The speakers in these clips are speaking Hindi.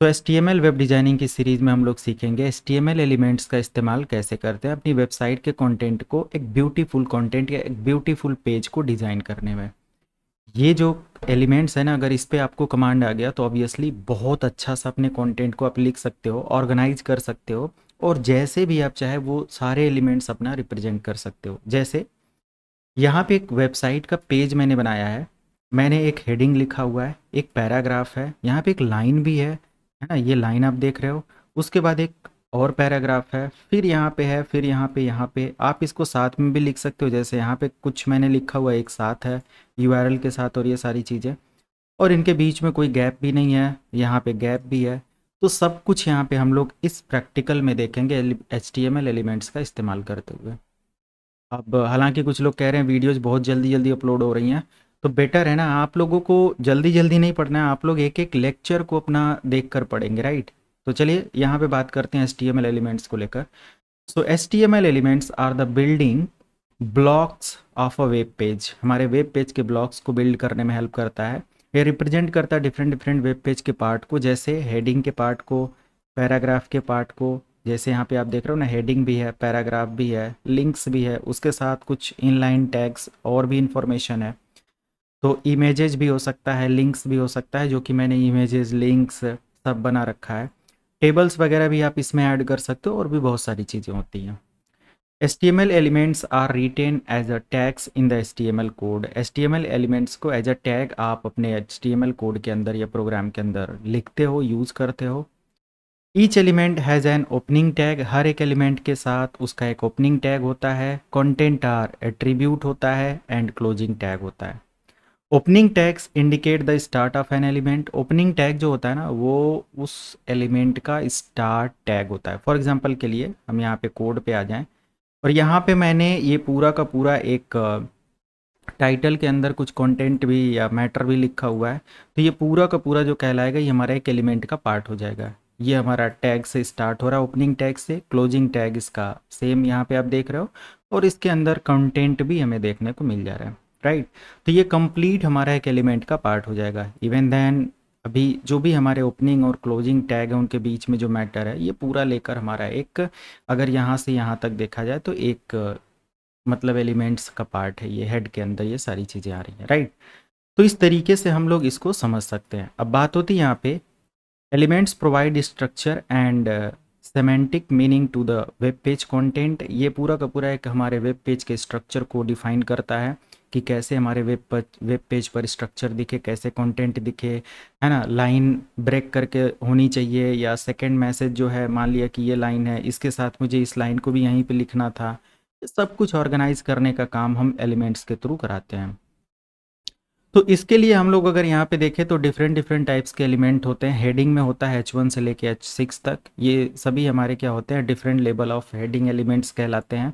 सो तो S T M L web designing की सीरीज़ में हम लोग सीखेंगे S T M L elements का इस्तेमाल कैसे करते हैं अपनी वेबसाइट के कंटेंट को एक ब्यूटीफुल कंटेंट या एक ब्यूटीफुल पेज को डिज़ाइन करने में ये जो एलिमेंट्स है ना अगर इस पर आपको कमांड आ गया तो ऑब्वियसली बहुत अच्छा सा अपने कॉन्टेंट को आप लिख सकते हो ऑर्गेनाइज कर सकते हो और जैसे भी आप चाहे वो सारे एलिमेंट्स अपना रिप्रेजेंट कर सकते हो जैसे यहाँ पे एक वेबसाइट का पेज मैंने बनाया है मैंने एक हेडिंग लिखा हुआ है एक पैराग्राफ है यहाँ पे एक लाइन भी है है ना ये लाइन आप देख रहे हो उसके बाद एक और पैराग्राफ है फिर यहाँ पे है फिर यहाँ पे यहाँ पे आप इसको साथ में भी लिख सकते हो जैसे यहाँ पे कुछ मैंने लिखा हुआ एक साथ है यू के साथ और ये सारी चीज़ें और इनके बीच में कोई गैप भी नहीं है यहाँ पे गैप भी है तो सब कुछ यहाँ पे हम लोग इस प्रैक्टिकल में देखेंगे H T M L elements का इस्तेमाल करते हुए अब हालांकि कुछ लोग कह रहे हैं वीडियोज़ बहुत जल्दी जल्दी अपलोड हो रही हैं तो बेटर है ना आप लोगों को जल्दी जल्दी नहीं पढ़ना है आप लोग एक एक लेक्चर को अपना देख कर पढ़ेंगे राइट तो चलिए यहाँ पे बात करते हैं एस एलिमेंट्स को लेकर so S elements are the building blocks of a web page हमारे वेब पेज के ब्लॉक्स को बिल्ड करने में हेल्प करता है ये रिप्रेजेंट करता है डिफरेंट डिफरेंट वेब पेज के पार्ट को जैसे हेडिंग के पार्ट को पैराग्राफ के पार्ट को जैसे यहाँ पे आप देख रहे हो ना हेडिंग भी है पैराग्राफ भी है लिंक्स भी है उसके साथ कुछ इनलाइन टैग्स और भी इंफॉर्मेशन है तो इमेजेस भी हो सकता है लिंक्स भी हो सकता है जो कि मैंने इमेजेस लिंक्स सब बना रखा है टेबल्स वगैरह भी आप इसमें ऐड कर सकते हो और भी बहुत सारी चीज़ें होती हैं S T M L elements are written as a tags in the S T M L code S T M L elements को एज अ टैग आप अपने H T M L code के अंदर या प्रोग्राम के अंदर लिखते हो यूज़ करते हो each element has an opening tag हर एक एलिमेंट के साथ उसका एक ओपनिंग टैग होता है कॉन्टेंट आर एट्रीब्यूट होता है एंड क्लोजिंग टैग होता है opening tags indicate the start of an element opening tag जो होता है ना वो उस एलिमेंट का स्टार्ट टैग होता है फॉर एग्जांपल के लिए हम यहाँ पे कोड पे आ जाएं और यहाँ पे मैंने ये पूरा का पूरा एक टाइटल के अंदर कुछ कंटेंट भी या मैटर भी लिखा हुआ है तो ये पूरा का पूरा जो कहलाएगा ये हमारा एक एलिमेंट का पार्ट हो जाएगा ये हमारा टैग से स्टार्ट हो रहा है ओपनिंग टैग से क्लोजिंग टैग इसका सेम यहाँ पे आप देख रहे हो और इसके अंदर कंटेंट भी हमें देखने को मिल जा रहा है राइट right? तो ये कंप्लीट हमारा एक एलिमेंट का पार्ट हो जाएगा इवन देन अभी जो भी हमारे ओपनिंग और क्लोजिंग टैग है उनके बीच में जो मैटर है ये पूरा लेकर हमारा एक अगर यहाँ से यहाँ तक देखा जाए तो एक मतलब एलिमेंट्स का पार्ट है ये हेड के अंदर ये सारी चीज़ें आ रही हैं राइट तो इस तरीके से हम लोग इसको समझ सकते हैं अब बात होती है यहाँ पे elements provide structure and semantic meaning to the web page content ये पूरा का पूरा एक हमारे वेब पेज के स्ट्रक्चर को डिफाइन करता है कि कैसे हमारे वेब पर वेब पेज पर स्ट्रक्चर दिखे कैसे कंटेंट दिखे है ना लाइन ब्रेक करके होनी चाहिए या सेकंड मैसेज जो है मान लिया कि ये लाइन है इसके साथ मुझे इस लाइन को भी यहीं पे लिखना था सब कुछ ऑर्गेनाइज करने का काम हम एलिमेंट्स के थ्रू कराते हैं तो इसके लिए हम लोग अगर यहाँ पे देखें तो डिफरेंट डिफरेंट टाइप्स के एलिमेंट होते हैं हेडिंग में होता है एच वन से लेके एच सिक्स तक ये सभी हमारे क्या होते हैं different level of heading elements कहलाते हैं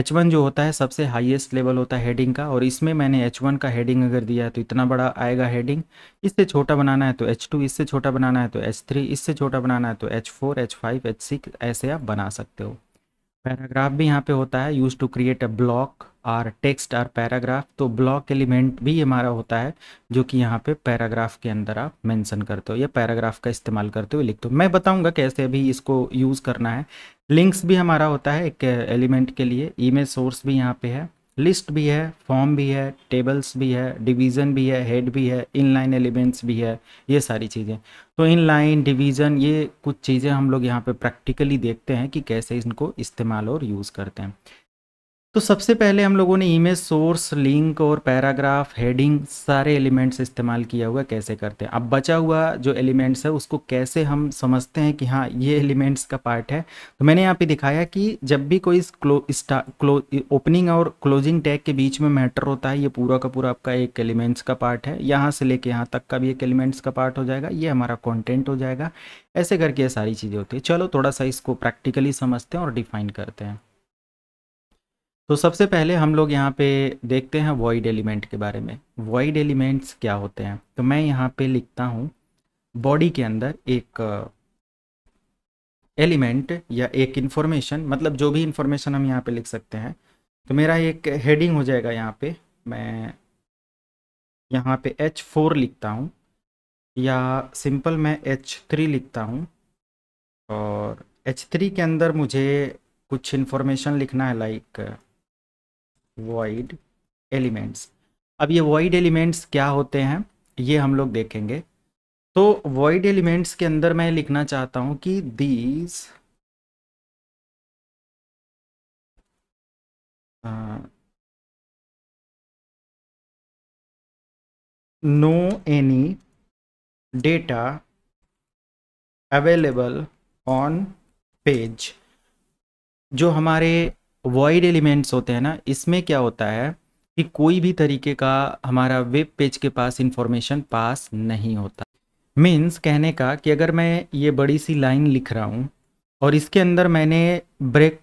एच वन जो होता है सबसे हाईएस्ट लेवल होता है हेडिंग का और इसमें मैंने एच वन का हेडिंग अगर दिया है तो इतना बड़ा आएगा हेडिंग इससे छोटा बनाना है तो एच टू इससे छोटा बनाना है तो एच थ्री इससे छोटा बनाना है तो H four H five H six ऐसे आप बना सकते हो पैराग्राफ भी यहाँ पे होता है use to create a block or text or paragraph तो ब्लॉक एलिमेंट भी हमारा होता है जो कि यहाँ पे पैराग्राफ के अंदर आप मेंशन करते हो या पैराग्राफ का इस्तेमाल करते हुए लिखते हो मैं बताऊंगा कैसे अभी इसको यूज़ करना है लिंक्स भी हमारा होता है एक एलिमेंट के लिए ईमेज सोर्स भी यहाँ पे है लिस्ट भी है फॉर्म भी है टेबल्स भी है डिवीज़न भी है हेड भी है इनलाइन एलिमेंट्स भी है ये सारी चीज़ें तो इनलाइन डिवीज़न ये कुछ चीज़ें हम लोग यहाँ पे प्रैक्टिकली देखते हैं कि कैसे इनको इस्तेमाल और यूज़ करते हैं तो सबसे पहले हम लोगों ने इमेज सोर्स लिंक और पैराग्राफ हेडिंग सारे एलिमेंट्स इस्तेमाल किया हुआ कैसे करते हैं अब बचा हुआ जो एलिमेंट्स है उसको कैसे हम समझते हैं कि हाँ ये एलिमेंट्स का पार्ट है तो मैंने यहाँ पे दिखाया कि जब भी कोई क्लो, क्लो, ओपनिंग और क्लोजिंग टैग के बीच में मैटर होता है ये पूरा का पूरा आपका एक एलिमेंट्स का पार्ट है यहाँ से लेके यहाँ तक का भी एक एलिमेंट्स का पार्ट हो जाएगा ये हमारा कॉन्टेंट हो जाएगा ऐसे करके ये सारी चीज़ें होती है चलो थोड़ा सा इसको प्रैक्टिकली समझते हैं और डिफाइन करते हैं तो सबसे पहले हम लोग यहाँ पे देखते हैं वॉइड एलिमेंट के बारे में वॉइड एलिमेंट्स क्या होते हैं तो मैं यहाँ पे लिखता हूँ बॉडी के अंदर एक एलिमेंट या एक इन्फॉर्मेशन मतलब जो भी इन्फॉर्मेशन हम यहाँ पे लिख सकते हैं तो मेरा एक हेडिंग हो जाएगा यहाँ पे मैं यहाँ पे एच फोर लिखता हूँ या सिंपल मैं एच थ्री लिखता हूँ और एच थ्री के अंदर मुझे कुछ इन्फॉर्मेशन लिखना है लाइक void एलिमेंट्स अब ये void एलिमेंट्स क्या होते हैं ये हम लोग देखेंगे तो void एलिमेंट्स के अंदर मैं लिखना चाहता हूं कि these no any data available on page जो हमारे वॉइड एलिमेंट्स होते हैं ना इसमें क्या होता है कि कोई भी तरीके का हमारा वेब पेज के पास इंफॉर्मेशन पास नहीं होता मीन्स कहने का कि अगर मैं ये बड़ी सी लाइन लिख रहा हूँ और इसके अंदर मैंने ब्रेक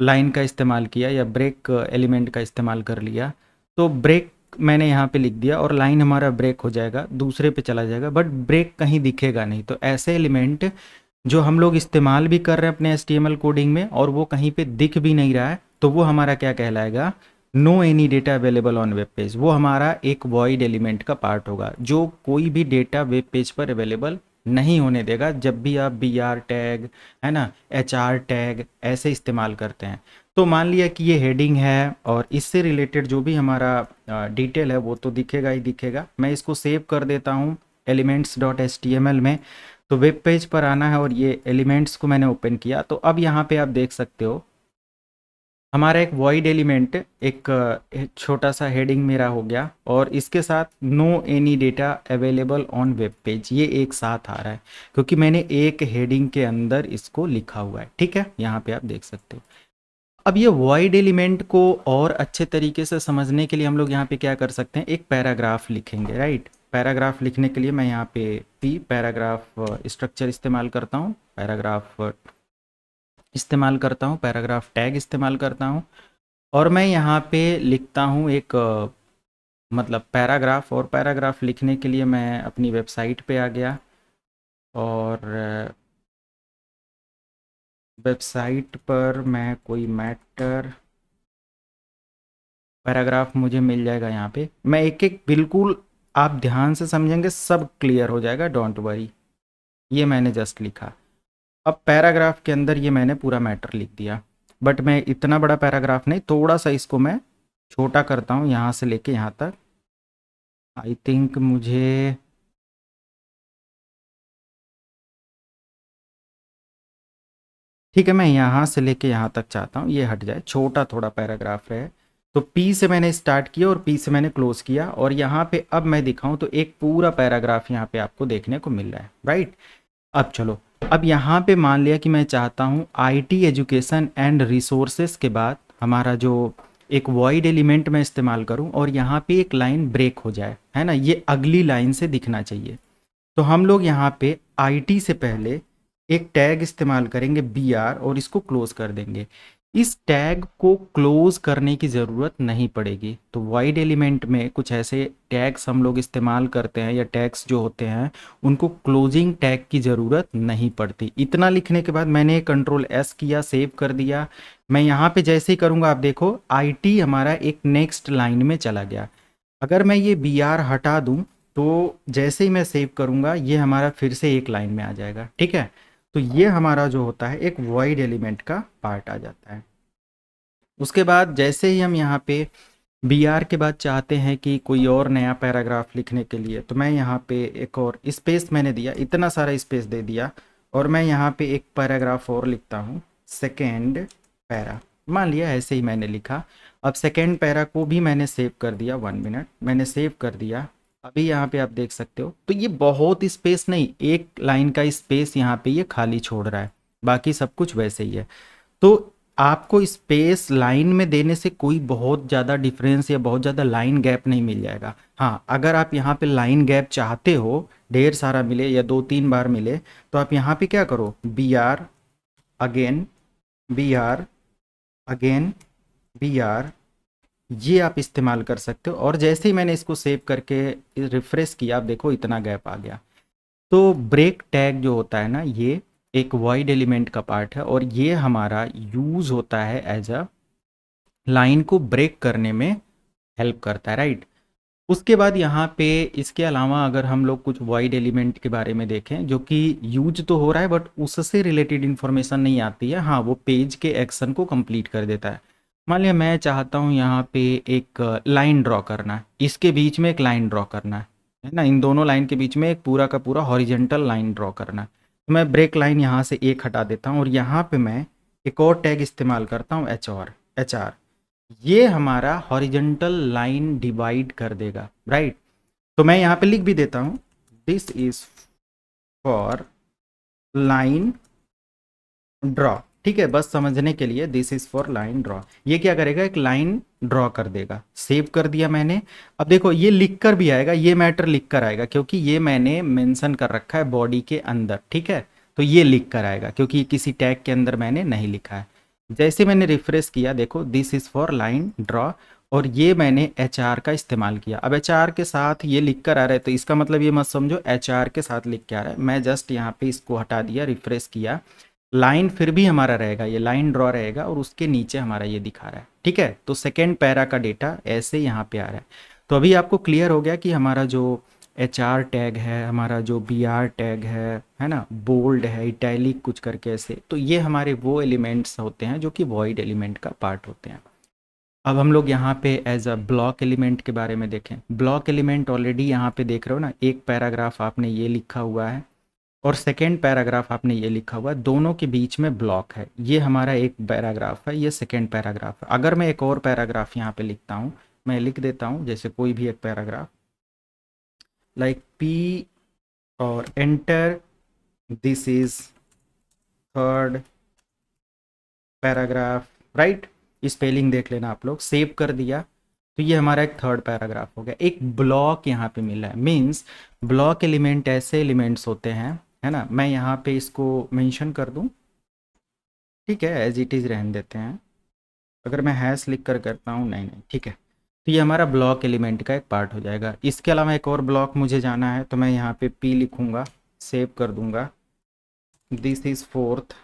लाइन का इस्तेमाल किया या ब्रेक एलिमेंट का इस्तेमाल कर लिया तो ब्रेक मैंने यहाँ पे लिख दिया और लाइन हमारा ब्रेक हो जाएगा दूसरे पे चला जाएगा बट ब्रेक कहीं दिखेगा नहीं तो ऐसे एलिमेंट जो हम लोग इस्तेमाल भी कर रहे हैं अपने एस कोडिंग में और वो कहीं पे दिख भी नहीं रहा है तो वो हमारा क्या कहलाएगा no any data available on web page वो हमारा एक वॉइड एलिमेंट का पार्ट होगा जो कोई भी डेटा वेब पेज पर अवेलेबल नहीं होने देगा जब भी आप बी आर टैग है ना एच आर टैग ऐसे इस्तेमाल करते हैं तो मान लिया कि ये हेडिंग है और इससे रिलेटेड जो भी हमारा डिटेल है वो तो दिखेगा ही दिखेगा मैं इसको सेव कर देता हूँ elements dot S T M L में तो वेब पेज पर आना है और ये एलिमेंट्स को मैंने ओपन किया तो अब यहाँ पे आप देख सकते हो हमारा एक वॉइड एलिमेंट एक छोटा सा हेडिंग मेरा हो गया और इसके साथ no any data available on web page ये एक साथ आ रहा है क्योंकि मैंने एक हेडिंग के अंदर इसको लिखा हुआ है ठीक है यहाँ पे आप देख सकते हो अब ये वॉइड एलिमेंट को और अच्छे तरीके से समझने के लिए हम लोग यहाँ पे क्या कर सकते हैं एक पैराग्राफ लिखेंगे राइट पैराग्राफ लिखने के लिए मैं यहाँ पे पी पैराग्राफ स्ट्रक्चर इस्तेमाल करता हूँ पैराग्राफ इस्तेमाल करता हूँ पैराग्राफ टैग इस्तेमाल करता हूँ और मैं यहाँ पे लिखता हूँ एक मतलब पैराग्राफ और पैराग्राफ लिखने के लिए मैं अपनी वेबसाइट पे आ गया और वेबसाइट पर मैं कोई मैटर पैराग्राफ मुझे मिल जाएगा यहाँ पे मैं एक एक बिल्कुल आप ध्यान से समझेंगे सब क्लियर हो जाएगा डोंट वरी ये मैंने जस्ट लिखा अब पैराग्राफ के अंदर ये मैंने पूरा मैटर लिख दिया बट मैं इतना बड़ा पैराग्राफ नहीं थोड़ा सा इसको मैं छोटा करता हूँ यहाँ से लेके यहाँ तक आई थिंक मुझे ठीक है मैं यहाँ से लेके यहाँ तक चाहता हूँ ये हट जाए छोटा थोड़ा पैराग्राफ रहे तो पी से मैंने स्टार्ट किया और पी से मैंने क्लोज किया और यहाँ पे अब मैं दिखाऊं तो एक पूरा पैराग्राफ यहाँ पे आपको देखने को मिल रहा है राइट अब चलो अब यहाँ पे मान लिया कि मैं चाहता हूँ आईटी एजुकेशन एंड रिसोर्सेस के बाद हमारा जो एक वॉइड एलिमेंट मैं इस्तेमाल करूं और यहाँ पे एक लाइन ब्रेक हो जाए है ना ये अगली लाइन से दिखना चाहिए तो हम लोग यहाँ पे आई से पहले एक टैग इस्तेमाल करेंगे बी आर और इसको क्लोज कर देंगे इस टैग को क्लोज करने की ज़रूरत नहीं पड़ेगी तो वाइड एलिमेंट में कुछ ऐसे टैग्स हम लोग इस्तेमाल करते हैं या टैग्स जो होते हैं उनको क्लोजिंग टैग की ज़रूरत नहीं पड़ती इतना लिखने के बाद मैंने कंट्रोल एस किया सेव कर दिया मैं यहाँ पे जैसे ही करूँगा आप देखो आई हमारा एक नेक्स्ट लाइन में चला गया अगर मैं ये बी हटा दूँ तो जैसे ही मैं सेव करूँगा ये हमारा फिर से एक लाइन में आ जाएगा ठीक है तो ये हमारा जो होता है एक वाइड एलिमेंट का पार्ट आ जाता है उसके बाद जैसे ही हम यहाँ पे बी आर के बाद चाहते हैं कि कोई और नया पैराग्राफ लिखने के लिए तो मैं यहाँ पे एक और स्पेस मैंने दिया इतना सारा स्पेस दे दिया और मैं यहाँ पे एक पैराग्राफ और लिखता हूँ सेकेंड पैरा मान लिया ऐसे ही मैंने लिखा अब सेकेंड पैरा को भी मैंने सेव कर दिया वन मिनट मैंने सेव कर दिया अभी यहाँ पे आप देख सकते हो तो ये बहुत स्पेस नहीं एक लाइन का स्पेस यहाँ पे ये खाली छोड़ रहा है बाकी सब कुछ वैसे ही है तो आपको स्पेस लाइन में देने से कोई बहुत ज़्यादा डिफरेंस या बहुत ज़्यादा लाइन गैप नहीं मिल जाएगा हाँ अगर आप यहाँ पे लाइन गैप चाहते हो ढेर सारा मिले या दो तीन बार मिले तो आप यहाँ पे क्या करो B R again B R again B R ये आप इस्तेमाल कर सकते हो और जैसे ही मैंने इसको सेव करके रिफ्रेश किया आप देखो इतना गैप आ गया तो ब्रेक टैग जो होता है ना ये एक वाइड एलिमेंट का पार्ट है और ये हमारा यूज़ होता है एज अ लाइन को ब्रेक करने में हेल्प करता है राइट उसके बाद यहाँ पे इसके अलावा अगर हम लोग कुछ वाइड एलिमेंट के बारे में देखें जो कि यूज तो हो रहा है बट उससे रिलेटेड इन्फॉर्मेशन नहीं आती है हाँ वो पेज के एक्शन को कंप्लीट कर देता है मान लिया मैं चाहता हूँ यहाँ पे एक लाइन ड्रॉ करना है इसके बीच में एक लाइन ड्रॉ करना है है ना इन दोनों लाइन के बीच में एक पूरा का पूरा हॉरिजेंटल लाइन ड्रॉ करना है तो मैं ब्रेक लाइन यहाँ से एक हटा देता हूँ और यहाँ पे मैं एक और टैग इस्तेमाल करता हूँ एच और एच आर ये हमारा हॉरिजेंटल लाइन डिवाइड कर देगा राइट तो मैं यहाँ पे लिख भी देता हूँ this is for line draw ठीक है बस समझने के लिए this is for line draw ये क्या करेगा एक लाइन ड्रॉ कर देगा सेव कर दिया मैंने अब देखो ये लिख कर भी आएगा ये मैटर लिख कर आएगा क्योंकि ये मैंने मेंशन कर रखा है बॉडी के अंदर ठीक है तो ये लिख कर आएगा क्योंकि किसी टैग के अंदर मैंने नहीं लिखा है जैसे मैंने रिफ्रेश किया देखो this is for line draw और ये मैंने एच का इस्तेमाल किया अब एच के साथ ये लिख कर आ रहा है तो इसका मतलब ये मत समझो एच के साथ लिख के आ रहा है मैं जस्ट यहाँ पे इसको हटा दिया रिफ्रेश किया लाइन फिर भी हमारा रहेगा ये लाइन ड्रॉ रहेगा और उसके नीचे हमारा ये दिखा रहा है ठीक है तो सेकेंड पैरा का डेटा ऐसे यहाँ पे आ रहा है तो अभी आपको क्लियर हो गया कि हमारा जो एच आर टैग है हमारा जो बी आर टैग है है ना बोल्ड है इटैलिक कुछ करके ऐसे तो ये हमारे वो एलिमेंट्स होते हैं जो कि वॉइड एलिमेंट का पार्ट होते हैं अब हम लोग यहाँ पे एज अ ब्लॉक एलिमेंट के बारे में देखें ब्लॉक एलिमेंट ऑलरेडी यहाँ पे देख रहे हो ना एक पैराग्राफ आपने ये लिखा हुआ है और सेकेंड पैराग्राफ आपने ये लिखा हुआ है दोनों के बीच में ब्लॉक है ये हमारा एक पैराग्राफ है ये सेकेंड पैराग्राफ है अगर मैं एक और पैराग्राफ यहाँ पे लिखता हूँ मैं लिख देता हूँ जैसे कोई भी एक पैराग्राफ लाइक पी और enter this is third paragraph right spelling देख लेना आप लोग सेव कर दिया तो ये हमारा एक थर्ड पैराग्राफ हो गया एक ब्लॉक यहाँ पे मिला है मीन्स ब्लॉक एलिमेंट ऐसे एलिमेंट्स होते हैं है ना मैं यहाँ पे इसको मेंशन कर दूँ ठीक है एज इट इज़ रहन देते हैं अगर मैं हैस लिख कर करता हूँ नहीं नहीं ठीक है तो ये हमारा ब्लॉक एलिमेंट का एक पार्ट हो जाएगा इसके अलावा एक और ब्लॉक मुझे जाना है तो मैं यहाँ पे पी लिखूँगा सेव कर दूँगा दिस इज़ फोर्थ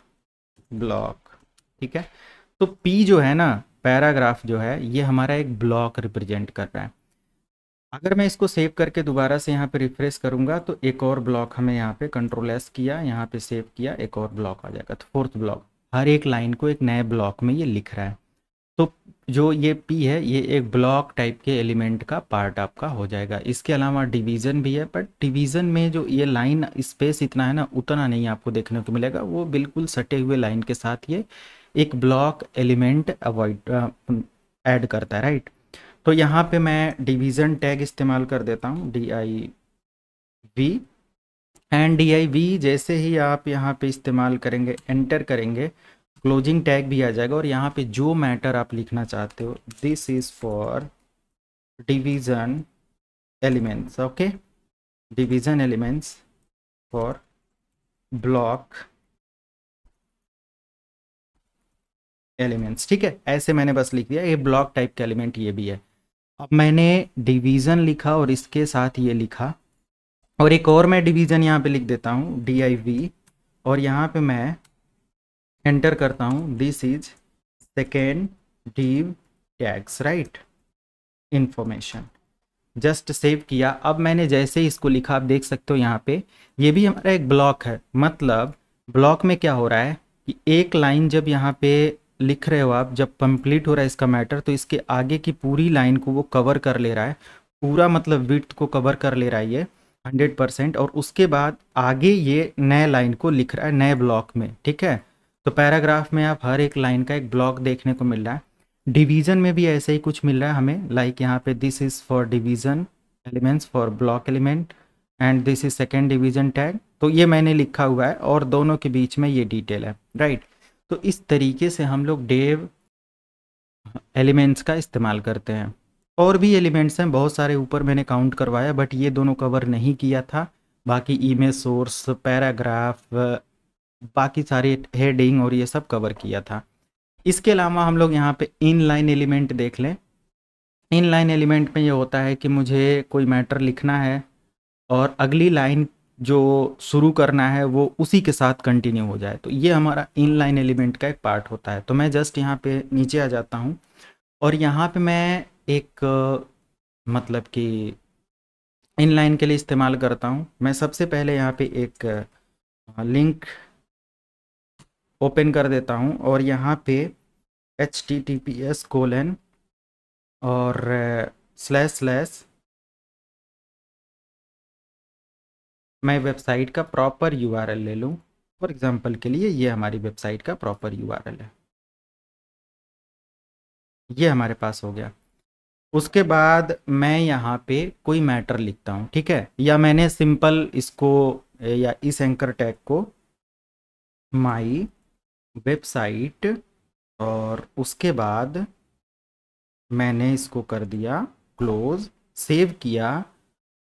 ब्लॉक ठीक है तो पी जो है ना पैराग्राफ जो है ये हमारा एक ब्लॉक रिप्रेजेंट कर रहा है अगर मैं इसको सेव करके दोबारा से यहाँ पे रिफ्रेश करूँगा तो एक और ब्लॉक हमें यहाँ पे कंट्रोल एस किया यहाँ पे सेव किया एक और ब्लॉक आ जाएगा तो फोर्थ ब्लॉक हर एक लाइन को एक नए ब्लॉक में ये लिख रहा है तो जो ये पी है ये एक ब्लॉक टाइप के एलिमेंट का पार्ट आपका हो जाएगा इसके अलावा डिवीज़न भी है बट डिवीज़न में जो ये लाइन स्पेस इतना है ना उतना नहीं आपको देखने को मिलेगा वो बिल्कुल सटे हुए लाइन के साथ ये एक ब्लॉक एलिमेंट अवॉइड ऐड करता है राइट तो यहाँ पे मैं डिवीज़न टैग इस्तेमाल कर देता हूँ D I V and D I V जैसे ही आप यहाँ पे इस्तेमाल करेंगे एंटर करेंगे क्लोजिंग टैग भी आ जाएगा और यहाँ पे जो मैटर आप लिखना चाहते हो this is for division elements okay division elements for block elements ठीक है ऐसे मैंने बस लिख दिया ये ब्लॉक टाइप का एलिमेंट ये भी है अब मैंने डिवीज़न लिखा और इसके साथ ये लिखा और एक और मैं डिवीज़न यहाँ पे लिख देता हूँ डी आई वी और यहाँ पे मैं एंटर करता हूँ this is second div tags right information just save किया अब मैंने जैसे ही इसको लिखा आप देख सकते हो यहाँ पे ये भी हमारा एक ब्लॉक है मतलब ब्लॉक में क्या हो रहा है कि एक लाइन जब यहाँ पे लिख रहे हो आप जब कंप्लीट हो रहा है इसका मैटर तो इसके आगे की पूरी लाइन को वो कवर कर ले रहा है पूरा मतलब विथ को कवर कर ले रहा है ये हंड्रेड परसेंट और उसके बाद आगे ये नए लाइन को लिख रहा है नए ब्लॉक में ठीक है तो पैराग्राफ में आप हर एक लाइन का एक ब्लॉक देखने को मिल रहा है डिवीज़न में भी ऐसे ही कुछ मिल रहा है हमें लाइक like यहाँ पे this is for division elements for block element and this is second division tag तो ये मैंने लिखा हुआ है और दोनों के बीच में ये डिटेल है राइट तो इस तरीके से हम लोग डेव एलिमेंट्स का इस्तेमाल करते हैं और भी एलिमेंट्स हैं बहुत सारे ऊपर मैंने काउंट करवाया बट ये दोनों कवर नहीं किया था बाकी ईमेज सोर्स पैराग्राफ बाकी सारे हेडिंग और ये सब कवर किया था इसके अलावा हम लोग यहाँ पे इन लाइन एलिमेंट देख लें इन लाइन एलिमेंट में ये होता है कि मुझे कोई मैटर लिखना है और अगली लाइन जो शुरू करना है वो उसी के साथ कंटिन्यू हो जाए तो ये हमारा इनलाइन एलिमेंट का एक पार्ट होता है तो मैं जस्ट यहाँ पे नीचे आ जाता हूँ और यहाँ पे मैं एक मतलब कि इनलाइन के लिए इस्तेमाल करता हूँ मैं सबसे पहले यहाँ पे एक लिंक ओपन कर देता हूँ और यहाँ पे H T T P S colon और स्लैश स्लैश मैं वेबसाइट का प्रॉपर यू ले लूँ फॉर एग्ज़ाम्पल के लिए ये हमारी वेबसाइट का प्रॉपर यू है ये हमारे पास हो गया उसके बाद मैं यहाँ पे कोई मैटर लिखता हूँ ठीक है या मैंने सिंपल इसको या इस एंकर टैग को माई वेबसाइट और उसके बाद मैंने इसको कर दिया क्लोज सेव किया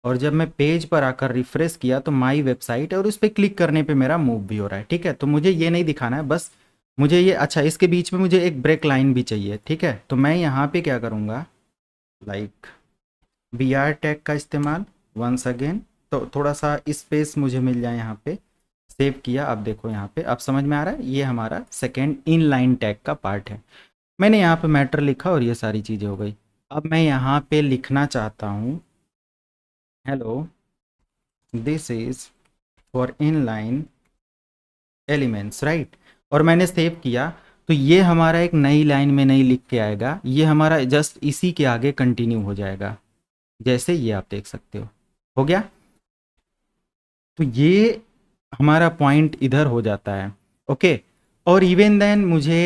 और जब मैं पेज पर आकर रिफ्रेश किया तो माई वेबसाइट और उस पर क्लिक करने पे मेरा मूव भी हो रहा है ठीक है तो मुझे ये नहीं दिखाना है बस मुझे ये अच्छा इसके बीच में मुझे एक ब्रेक लाइन भी चाहिए ठीक है तो मैं यहाँ पे क्या करूँगा लाइक बी आर टैग का इस्तेमाल वंस अगेन तो थोड़ा सा स्पेस मुझे मिल जाए यहाँ पे सेव किया अब देखो यहाँ पे अब समझ में आ रहा है ये हमारा सेकेंड इन लाइन टैग का पार्ट है मैंने यहाँ पे मैटर लिखा और ये सारी चीज़ें हो गई अब मैं यहाँ पे लिखना चाहता हूँ hello this is for inline elements right और मैंने सेव किया तो ये हमारा एक नई लाइन में नहीं लिख के आएगा ये हमारा जस्ट इसी के आगे कंटिन्यू हो जाएगा जैसे ये आप देख सकते हो हो गया तो ये हमारा पॉइंट इधर हो जाता है ओके और इवन देन मुझे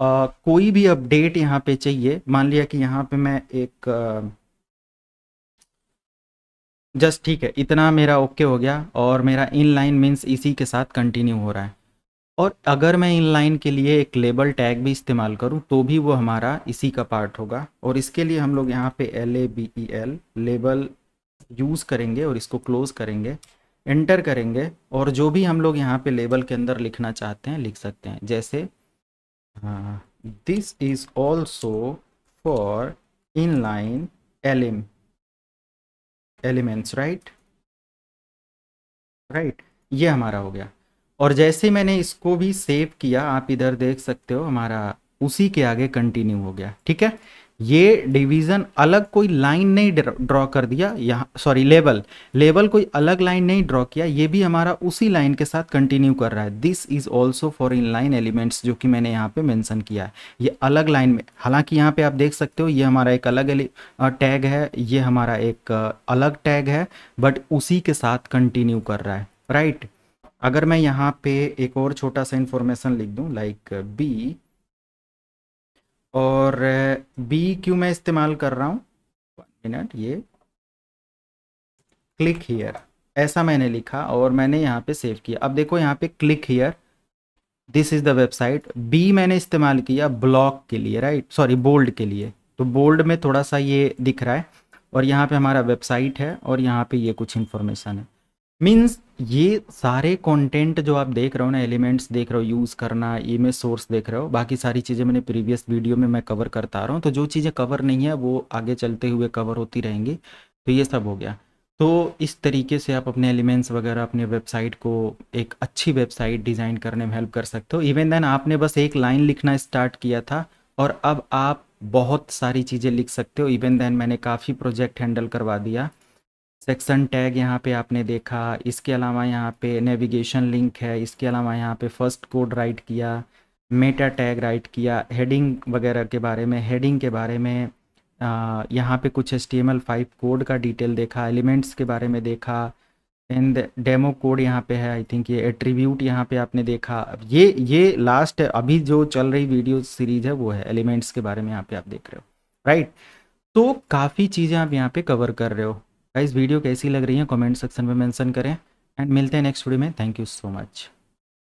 आ, कोई भी अपडेट यहाँ पे चाहिए मान लिया कि यहाँ पे मैं एक आ, जस्ट ठीक है इतना मेरा ओके हो गया और मेरा इन लाइन मीन्स इसी के साथ कंटिन्यू हो रहा है और अगर मैं इन लाइन के लिए एक लेबल टैग भी इस्तेमाल करूं तो भी वो हमारा इसी का पार्ट होगा और इसके लिए हम लोग यहाँ पे L A B E L label use करेंगे और इसको क्लोज करेंगे एंटर करेंगे और जो भी हम लोग यहाँ पे लेबल के अंदर लिखना चाहते हैं लिख सकते हैं जैसे this is also for inline elem elements right right ये हमारा हो गया और जैसे मैंने इसको भी सेव किया आप इधर देख सकते हो हमारा उसी के आगे कंटिन्यू हो गया ठीक है ये डिवीज़न अलग कोई लाइन नहीं ड्रॉ कर दिया यहाँ सॉरी लेवल लेवल कोई अलग लाइन नहीं ड्रॉ किया ये भी हमारा उसी लाइन के साथ कंटिन्यू कर रहा है this is also for inline elements जो कि मैंने यहाँ पे मेंशन किया है ये अलग लाइन में हालांकि यहाँ पे आप देख सकते हो ये हमारा एक अलग टैग है ये हमारा एक अलग टैग है बट उसी के साथ कंटिन्यू कर रहा है राइट right? अगर मैं यहाँ पे एक और छोटा सा इन्फॉर्मेशन लिख दूँ लाइक बी और बी क्यों मैं इस्तेमाल कर रहा हूँ वन मिनट ये क्लिक हीयर ऐसा मैंने लिखा और मैंने यहाँ पे सेव किया अब देखो यहाँ पे click here this is the website B मैंने इस्तेमाल किया ब्लॉक के लिए राइट सॉरी बोल्ड के लिए तो बोल्ड में थोड़ा सा ये दिख रहा है और यहाँ पे हमारा वेबसाइट है और यहाँ पे ये कुछ इन्फॉर्मेशन है मीन्स ये सारे कंटेंट जो आप देख रहे हो ना एलिमेंट्स देख रहे हो यूज़ करना ये में सोर्स देख रहे हो बाकी सारी चीज़ें मैंने प्रीवियस वीडियो में मैं कवर करता आ रहा हूँ तो जो चीज़ें कवर नहीं है वो आगे चलते हुए कवर होती रहेंगी तो ये सब हो गया तो इस तरीके से आप अपने एलिमेंट्स वगैरह अपने वेबसाइट को एक अच्छी वेबसाइट डिज़ाइन करने में हेल्प कर सकते हो इवन देन आपने बस एक लाइन लिखना स्टार्ट किया था और अब आप बहुत सारी चीज़ें लिख सकते हो इवन देन मैंने काफ़ी प्रोजेक्ट हैंडल करवा दिया सेक्शन टैग यहाँ पे आपने देखा इसके अलावा यहाँ पे नेविगेशन लिंक है इसके अलावा यहाँ पे फर्स्ट कोड राइट किया मेटा टैग राइट किया हेडिंग वगैरह के बारे में हेडिंग के बारे में यहाँ पे कुछ एस टी कोड का डिटेल देखा एलिमेंट्स के बारे में देखा एंड डेमो कोड यहाँ पे है आई थिंक ये एट्रीब्यूट यहाँ पे आपने देखा ये ये लास्ट अभी जो चल रही वीडियो सीरीज है वो है एलिमेंट्स के बारे में यहाँ पे आप देख रहे हो राइट right? तो काफ़ी चीज़ें आप यहाँ पे कवर कर रहे हो गाइस वीडियो कैसी लग रही है कमेंट सेक्शन में मेंशन करें एंड मिलते हैं नेक्स्ट वीडियो में थैंक यू सो मच